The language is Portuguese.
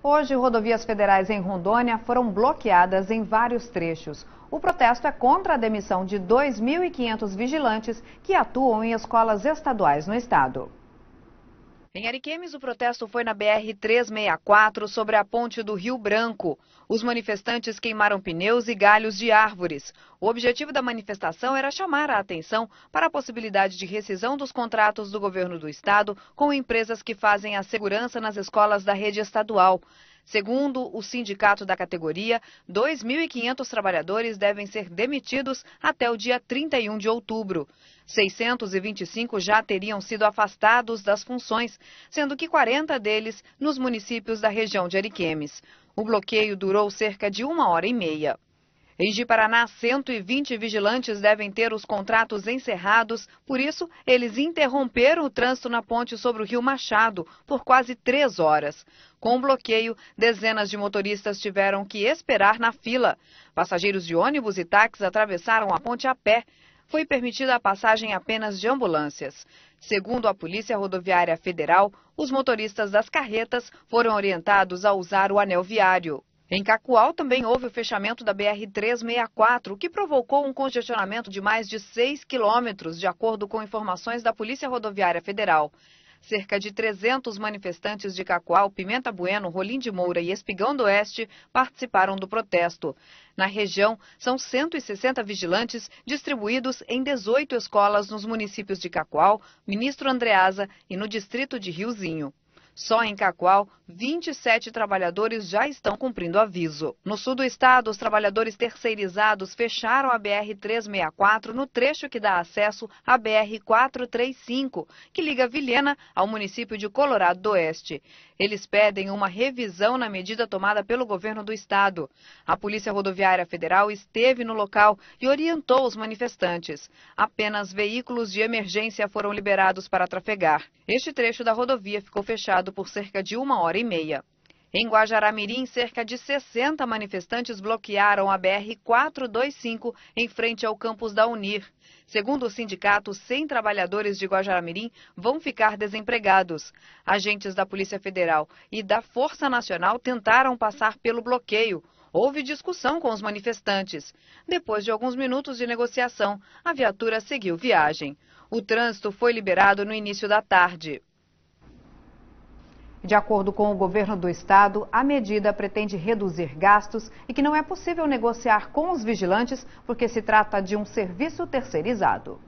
Hoje, rodovias federais em Rondônia foram bloqueadas em vários trechos. O protesto é contra a demissão de 2.500 vigilantes que atuam em escolas estaduais no estado. Em Ariquemes, o protesto foi na BR-364, sobre a ponte do Rio Branco. Os manifestantes queimaram pneus e galhos de árvores. O objetivo da manifestação era chamar a atenção para a possibilidade de rescisão dos contratos do governo do estado com empresas que fazem a segurança nas escolas da rede estadual. Segundo o sindicato da categoria, 2.500 trabalhadores devem ser demitidos até o dia 31 de outubro. 625 já teriam sido afastados das funções, sendo que 40 deles nos municípios da região de Ariquemes. O bloqueio durou cerca de uma hora e meia. Em de Paraná, 120 vigilantes devem ter os contratos encerrados, por isso, eles interromperam o trânsito na ponte sobre o Rio Machado por quase três horas. Com o bloqueio, dezenas de motoristas tiveram que esperar na fila. Passageiros de ônibus e táxis atravessaram a ponte a pé. Foi permitida a passagem apenas de ambulâncias. Segundo a Polícia Rodoviária Federal, os motoristas das carretas foram orientados a usar o anel viário. Em Cacoal também houve o fechamento da BR-364, o que provocou um congestionamento de mais de 6 quilômetros, de acordo com informações da Polícia Rodoviária Federal. Cerca de 300 manifestantes de Cacoal, Pimenta Bueno, Rolim de Moura e Espigão do Oeste participaram do protesto. Na região, são 160 vigilantes distribuídos em 18 escolas nos municípios de Cacoal, Ministro Andreasa e no distrito de Riozinho. Só em Cacoal, 27 trabalhadores já estão cumprindo aviso. No sul do estado, os trabalhadores terceirizados fecharam a BR-364 no trecho que dá acesso à BR-435, que liga Vilhena ao município de Colorado do Oeste. Eles pedem uma revisão na medida tomada pelo governo do estado. A Polícia Rodoviária Federal esteve no local e orientou os manifestantes. Apenas veículos de emergência foram liberados para trafegar. Este trecho da rodovia ficou fechado por cerca de uma hora e meia. Em Guajaramirim, cerca de 60 manifestantes bloquearam a BR-425 em frente ao campus da Unir. Segundo o sindicato, 100 trabalhadores de Guajaramirim vão ficar desempregados. Agentes da Polícia Federal e da Força Nacional tentaram passar pelo bloqueio. Houve discussão com os manifestantes. Depois de alguns minutos de negociação, a viatura seguiu viagem. O trânsito foi liberado no início da tarde. De acordo com o governo do estado, a medida pretende reduzir gastos e que não é possível negociar com os vigilantes porque se trata de um serviço terceirizado.